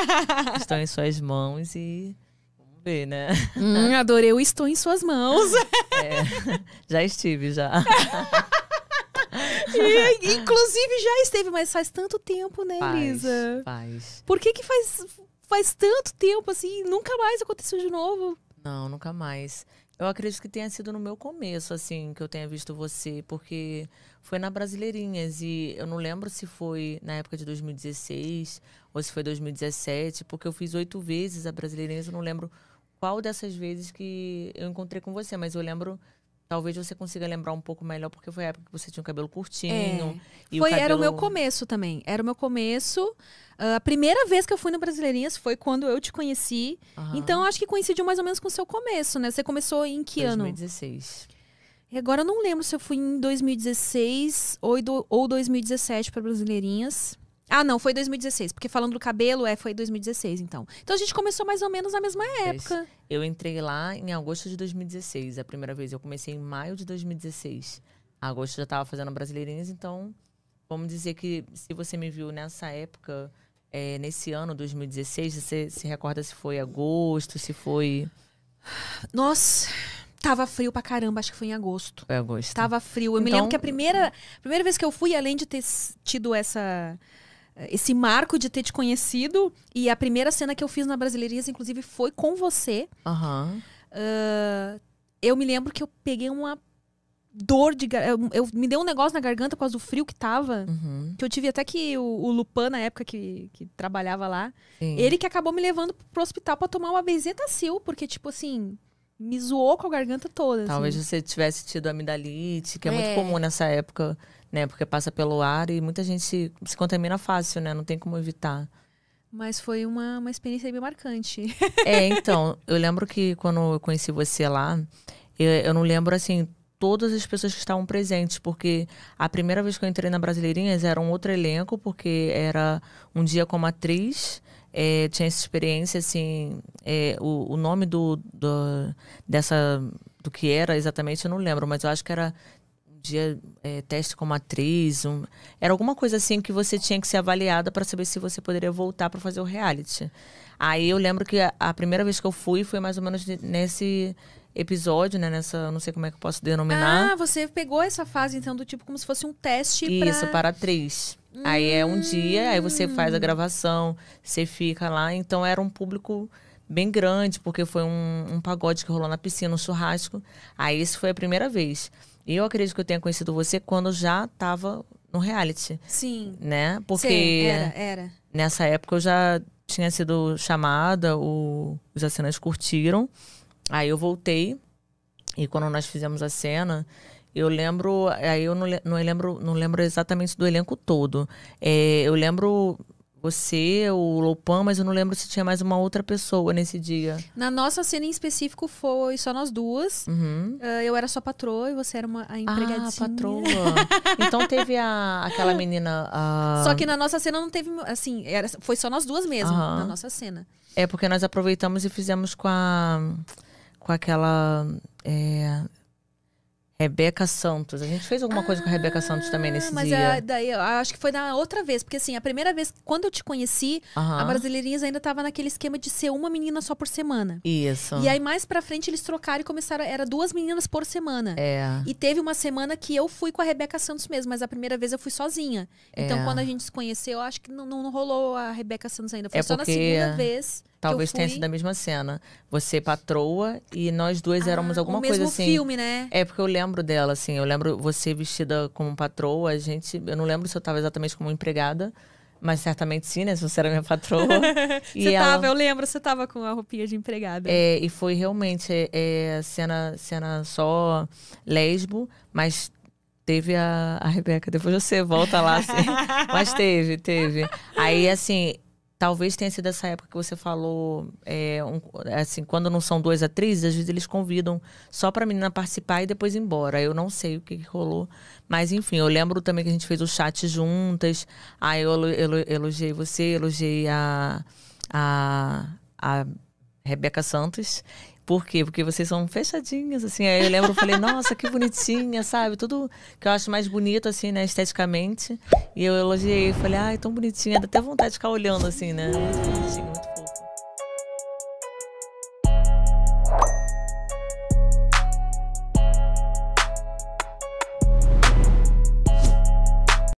Estou em suas mãos e vamos ver, né? Hum, adorei o estou em suas mãos. É, já estive, já. E, inclusive já esteve, mas faz tanto tempo, né, faz, Elisa? Faz. Por que que faz, faz tanto tempo assim e nunca mais aconteceu de novo? Não, nunca mais. Eu acredito que tenha sido no meu começo, assim, que eu tenha visto você, porque foi na Brasileirinhas e eu não lembro se foi na época de 2016 ou se foi 2017, porque eu fiz oito vezes a Brasileirinhas, eu não lembro qual dessas vezes que eu encontrei com você, mas eu lembro Talvez você consiga lembrar um pouco melhor, porque foi a época que você tinha o cabelo curtinho. É. foi, o cabelo... era o meu começo também. Era o meu começo. Uh, a primeira vez que eu fui no Brasileirinhas foi quando eu te conheci. Uhum. Então, acho que coincidiu mais ou menos com o seu começo, né? Você começou em que 2016. ano? 2016. E agora eu não lembro se eu fui em 2016 ou, do, ou 2017 para Brasileirinhas. Ah, não, foi 2016. Porque falando do cabelo, é, foi 2016, então. Então a gente começou mais ou menos na mesma época. Eu entrei lá em agosto de 2016, a primeira vez. Eu comecei em maio de 2016. Agosto já tava fazendo Brasileirinhas, então vamos dizer que se você me viu nessa época, é, nesse ano, 2016, você se recorda se foi agosto, se foi. Nossa! Tava frio pra caramba, acho que foi em agosto. Foi agosto. Tava frio. Eu então, me lembro então que a primeira, a primeira vez que eu fui, além de ter tido essa eh, esse marco de ter te conhecido. E a primeira cena que eu fiz na Brasileirias, inclusive, foi com você. Uhum. Uh, eu me lembro que eu peguei uma dor de. Eu, eu, me deu um negócio na garganta por causa do frio que tava. Uhum. Que eu tive até que o, o Lupan, na época que, que trabalhava lá, Sim. ele que acabou me levando pro hospital para tomar uma benzetacil, porque, tipo assim me zoou com a garganta toda. Assim. Talvez assim. você tivesse tido amidalite, que é, é, muito comum nessa época, né? Porque passa pelo ar e muita gente se, se contamina fácil, né? Não tem como evitar. Mas foi uma, uma experiência bem marcante. É, então, eu lembro que quando eu conheci você lá, eu, eu não lembro assim todas as pessoas que estavam presentes, porque a primeira vez que eu entrei na Brasileirinhas era um outro elenco, porque era um dia como atriz é, tinha essa experiência, assim, é, o, o nome do, do, dessa, do que era exatamente eu não lembro, mas eu acho que era dia é, teste como atriz, um, era alguma coisa assim que você tinha que ser avaliada para saber se você poderia voltar para fazer o reality. Aí eu lembro que a, a, primeira vez que eu fui foi mais ou menos nesse episódio, né? Nessa, não sei como é que eu posso denominar. Ah, você pegou essa fase então do tipo como se fosse um teste. Isso, pra... para atriz. Hum. Aí é um dia, aí você faz a hum. gravação, você fica lá. Então era um público bem grande, porque foi um, um pagode que rolou na piscina, um churrasco. Aí isso foi a primeira vez. E eu acredito que eu tenha conhecido você quando já estava no reality. Sim. Né? Porque. Sim, era, era. Nessa época eu já tinha sido chamada, o, os assinantes curtiram. Aí eu voltei. E quando nós fizemos a cena, eu lembro, aí eu não, não, lembro, não lembro exatamente do elenco todo. É, eu lembro você, o Lopan, mas eu não lembro se tinha mais uma outra pessoa nesse dia. Na nossa cena em específico foi só nós duas. Uhum. Uh, eu era sua patroa e você era uma a empregadinha. Ah, patroa. então teve a, aquela menina. A... Só que na nossa cena não teve. Assim, era, foi só nós duas mesmo, uhum. na nossa cena. É, porque nós aproveitamos e fizemos com a. Com aquela. É, Rebeca Santos. A gente fez alguma ah, coisa com a Rebeca Santos também ah, nesse mas dia. Mas é, daí eu acho que foi na outra vez, porque assim, a primeira vez, quando eu te conheci, uh -huh. a Brasileirinhas ainda estava naquele esquema de ser uma menina só por semana. Isso. E aí mais pra frente eles trocaram e começaram, era duas meninas por semana. É. E teve uma semana que eu fui com a Rebeca Santos mesmo, mas a primeira vez eu fui sozinha. Então, é. Então quando a gente se conheceu, acho que não, não rolou a Rebeca Santos ainda. Foi é só porque... na segunda vez. Talvez tenha sido a mesma cena. Você é patroa e nós duas ah, éramos alguma coisa assim. O mesmo filme, né? É porque eu lembro lembro dela, assim. Eu lembro você vestida como patroa. A gente, eu não lembro se eu estava exatamente como empregada. Mas certamente sim, né? Se você era minha patroa. você tava, eu lembro, você tava com a roupinha de empregada. É, e foi realmente é, é, cena, cena só lesbo, mas teve a, a Rebeca. Depois você volta lá, assim. mas teve, teve. Aí, assim, talvez tenha sido essa época que você falou, é, um, assim, quando não são duas atrizes, às vezes eles convidam só para a menina participar e depois ir embora. Eu não sei o que, que, rolou, mas enfim, eu lembro também que a gente fez o chat juntas. Aí ah, eu, elogiei você, elogiei a, a, a Rebeca Santos. Por quê? Porque vocês são fechadinhas, assim. Aí eu lembro, eu falei, nossa, que bonitinha, sabe? Tudo que eu acho mais bonito, assim, né, esteticamente. E eu elogiei, falei, ai, tão bonitinha, dá até vontade de ficar olhando, assim, né? Muito bonitinho, muito